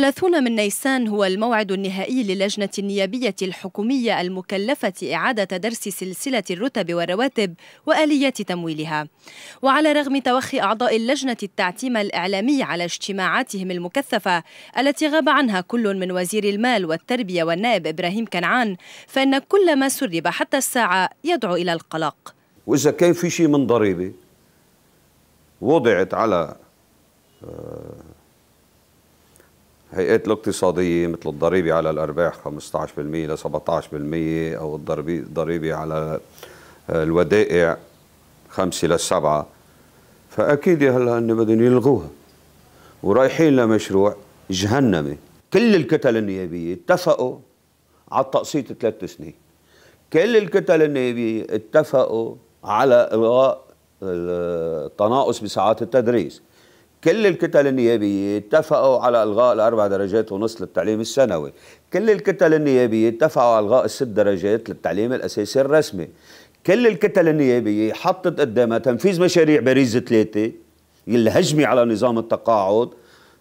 30 من نيسان هو الموعد النهائي للجنة النيابية الحكومية المكلفة إعادة درس سلسلة الرتب والرواتب وآليات تمويلها وعلى رغم توخي أعضاء اللجنة التعتيم الإعلامي على اجتماعاتهم المكثفة التي غاب عنها كل من وزير المال والتربية والنائب إبراهيم كنعان فإن كل ما سرب حتى الساعة يدعو إلى القلق وإذا كان في شيء من ضريبة وضعت على آه، هيئات الاقتصادية مثل الضريبة على الأرباح 15% ل 17% أو الضريبة على آه، الودائع 5 ل 7 فأكيد هلا هن بدهم يلغوها ورايحين لمشروع جهنمي كل الكتل النيابية اتفقوا على التقسيط ثلاث سنين كل الكتل النيابية اتفقوا على إلغاء التناقص آه، بساعات التدريس كل الكتل النيابية اتفقوا على إلغاء الأربع درجات ونص للتعليم السنوي كل الكتل النيابية اتفقوا على إلغاء الست درجات للتعليم الأساسي الرسمي كل الكتل النيابية حطت قدامها تنفيذ مشاريع باريس ثلاثة يلي هجمي على نظام التقاعد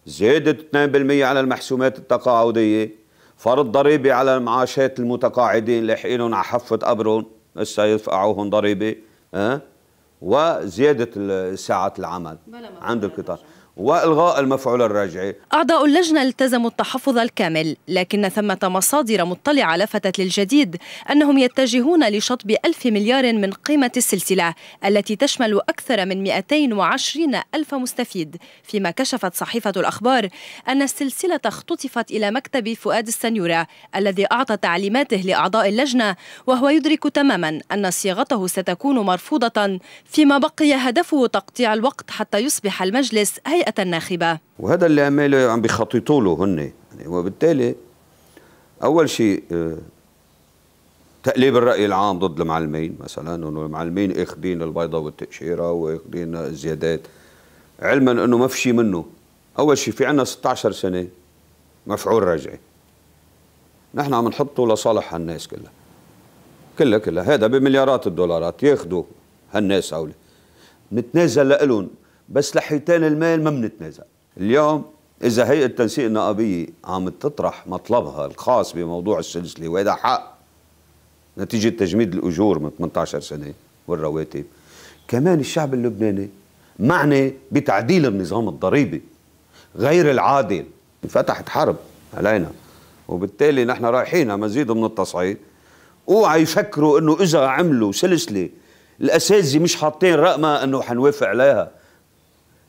زادت 2% على المحسومات التقاعدية فرض ضريبة على معاشات المتقاعدين لاحقينهم على حفة قبرهم لسا يدفعوهم ضريبة أه؟ وزيادة ساعة العمل عند القطاع والغاء المفعول الراجعي اعضاء اللجنه التزموا التحفظ الكامل لكن ثمه مصادر مطلعه لفتت للجديد انهم يتجهون لشطب ألف مليار من قيمه السلسله التي تشمل اكثر من 220 الف مستفيد فيما كشفت صحيفه الاخبار ان السلسله اختطفت الى مكتب فؤاد السنيوره الذي اعطى تعليماته لاعضاء اللجنه وهو يدرك تماما ان صياغته ستكون مرفوضه فيما بقي هدفه تقطيع الوقت حتى يصبح المجلس هي الهيئة الناخبة وهذا اللي عماله عم بيخططوا له هن يعني وبالتالي أول شيء آه، تقليب الرأي العام ضد المعلمين مثلا انه المعلمين اخذين البيضة والتقشيرة واخذين الزيادات علما انه ما في شيء منه اول شيء في عندنا 16 سنة مفعول رجعي نحن عم نحطه لصالح هالناس كلها كلها كلها هذا بمليارات الدولارات ياخذوا هالناس هولي نتنازل لهم بس لحيتين المال ما بنتنازل اليوم إذا هيئة التنسيق النقابية عم تطرح مطلبها الخاص بموضوع السلسلة وهذا حق نتيجة تجميد الأجور من 18 سنة والرواتب كمان الشعب اللبناني معني بتعديل النظام الضريبي غير العادل انفتحت حرب علينا وبالتالي نحن رايحين على مزيد من التصعيد اوعى يفكروا انه اذا عملوا سلسله الاساتذه مش حاطين رقمها انه حنوافق عليها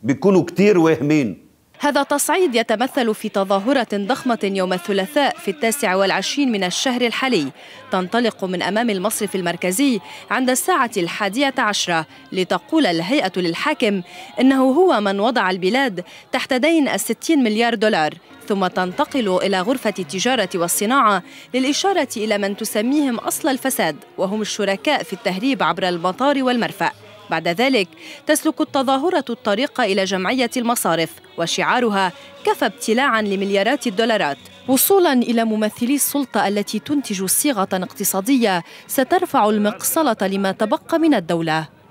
بيكونوا كتير واهمين هذا التصعيد يتمثل في تظاهرة ضخمة يوم الثلاثاء في التاسع والعشرين من الشهر الحالي تنطلق من أمام المصرف المركزي عند الساعة الحادية عشرة لتقول الهيئة للحاكم إنه هو من وضع البلاد تحت دين الستين مليار دولار ثم تنتقل إلى غرفة التجارة والصناعة للإشارة إلى من تسميهم أصل الفساد وهم الشركاء في التهريب عبر المطار والمرفأ بعد ذلك تسلك التظاهرة الطريق إلى جمعية المصارف وشعارها كفى ابتلاعا لمليارات الدولارات وصولا الى ممثلي السلطه التي تنتج صيغه اقتصاديه سترفع المقصله لما تبقى من الدوله